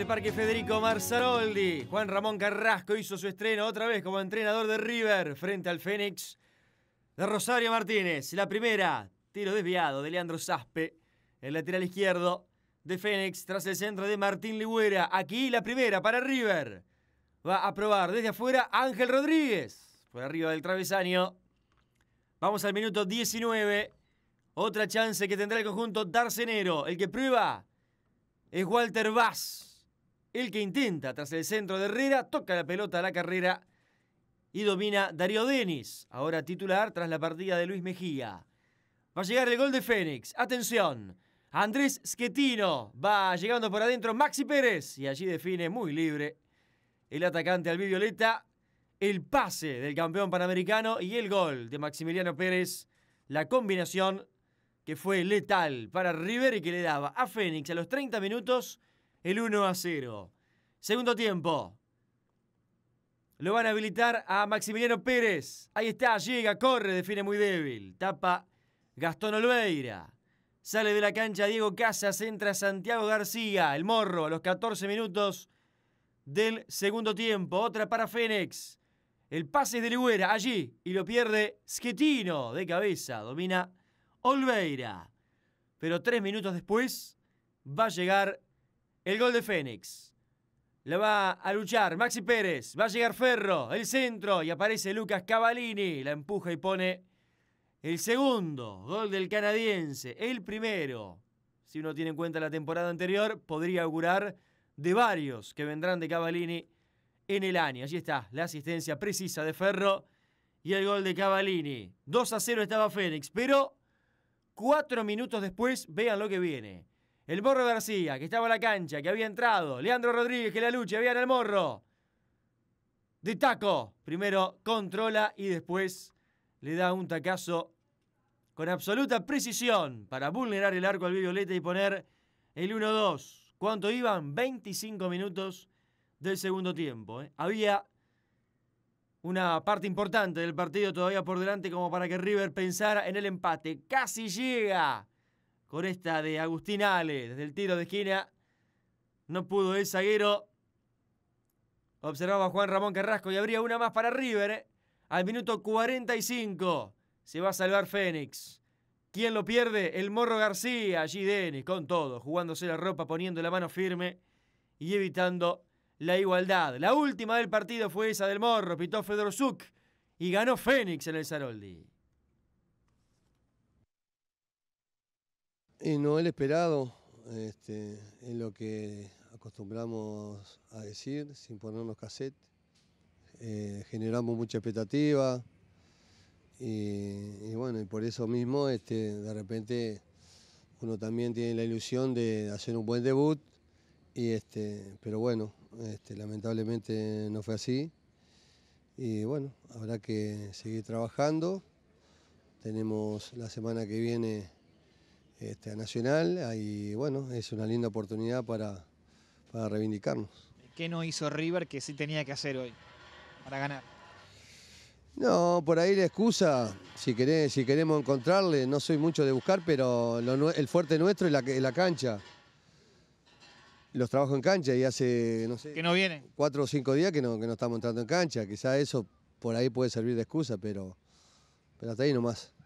el Parque Federico Marzaroldi. Juan Ramón Carrasco hizo su estreno otra vez como entrenador de River frente al Fénix de Rosario Martínez. La primera, tiro desviado de Leandro Saspe, el lateral izquierdo de Fénix tras el centro de Martín Ligüera. Aquí la primera para River. Va a probar desde afuera Ángel Rodríguez. Por arriba del travesaño. Vamos al minuto 19. Otra chance que tendrá el conjunto Darcenero. El que prueba es Walter Vaz el que intenta tras el centro de Herrera, toca la pelota a la carrera y domina Darío Denis, ahora titular tras la partida de Luis Mejía. Va a llegar el gol de Fénix, atención. Andrés Schettino va llegando por adentro Maxi Pérez y allí define muy libre el atacante albivioleta, el pase del campeón panamericano y el gol de Maximiliano Pérez, la combinación que fue letal para River y que le daba a Fénix a los 30 minutos el 1 a 0. Segundo tiempo. Lo van a habilitar a Maximiliano Pérez. Ahí está, llega, corre, define muy débil. Tapa Gastón Olveira. Sale de la cancha Diego Casas, entra Santiago García, el morro, a los 14 minutos del segundo tiempo. Otra para Fénix. El pase es de Ligüera, allí, y lo pierde Schettino de cabeza. Domina Olveira. Pero tres minutos después va a llegar el gol de Fénix. La va a luchar Maxi Pérez. Va a llegar Ferro. El centro. Y aparece Lucas Cavalini. La empuja y pone el segundo. Gol del canadiense. El primero. Si uno tiene en cuenta la temporada anterior, podría augurar de varios que vendrán de Cavalini en el año. Allí está la asistencia precisa de Ferro y el gol de Cavalini. 2 a 0 estaba Fénix, pero cuatro minutos después, vean lo que viene. El Morro García, que estaba en la cancha, que había entrado. Leandro Rodríguez, que la lucha, había en el Morro. De taco. Primero controla y después le da un tacazo con absoluta precisión para vulnerar el arco al Violeta y poner el 1-2. ¿Cuánto iban? 25 minutos del segundo tiempo. ¿eh? Había una parte importante del partido todavía por delante como para que River pensara en el empate. Casi llega con esta de Agustín Ale, desde el tiro de esquina. No pudo el zaguero. Observaba Juan Ramón Carrasco y habría una más para River. ¿eh? Al minuto 45 se va a salvar Fénix. ¿Quién lo pierde? El Morro García, allí Denis, con todo, jugándose la ropa, poniendo la mano firme y evitando la igualdad. La última del partido fue esa del Morro, pitó Fedor Zuc y ganó Fénix en el Saroldi. Y no el esperado, este, es lo que acostumbramos a decir, sin ponernos cassette. Eh, generamos mucha expectativa y, bueno, y por eso mismo este, de repente uno también tiene la ilusión de hacer un buen debut, y este, pero bueno, este, lamentablemente no fue así. Y bueno, habrá que seguir trabajando. Tenemos la semana que viene a Nacional y bueno, es una linda oportunidad para, para reivindicarnos. ¿Qué no hizo River que sí tenía que hacer hoy para ganar? No, por ahí la excusa, si, si queremos encontrarle, no soy mucho de buscar, pero el fuerte nuestro es la, la cancha los trabajo en cancha y hace, no sé... Que no Cuatro o cinco días que no, estamos entrando en cancha. Quizá eso por ahí puede servir de excusa, pero, pero hasta ahí nomás.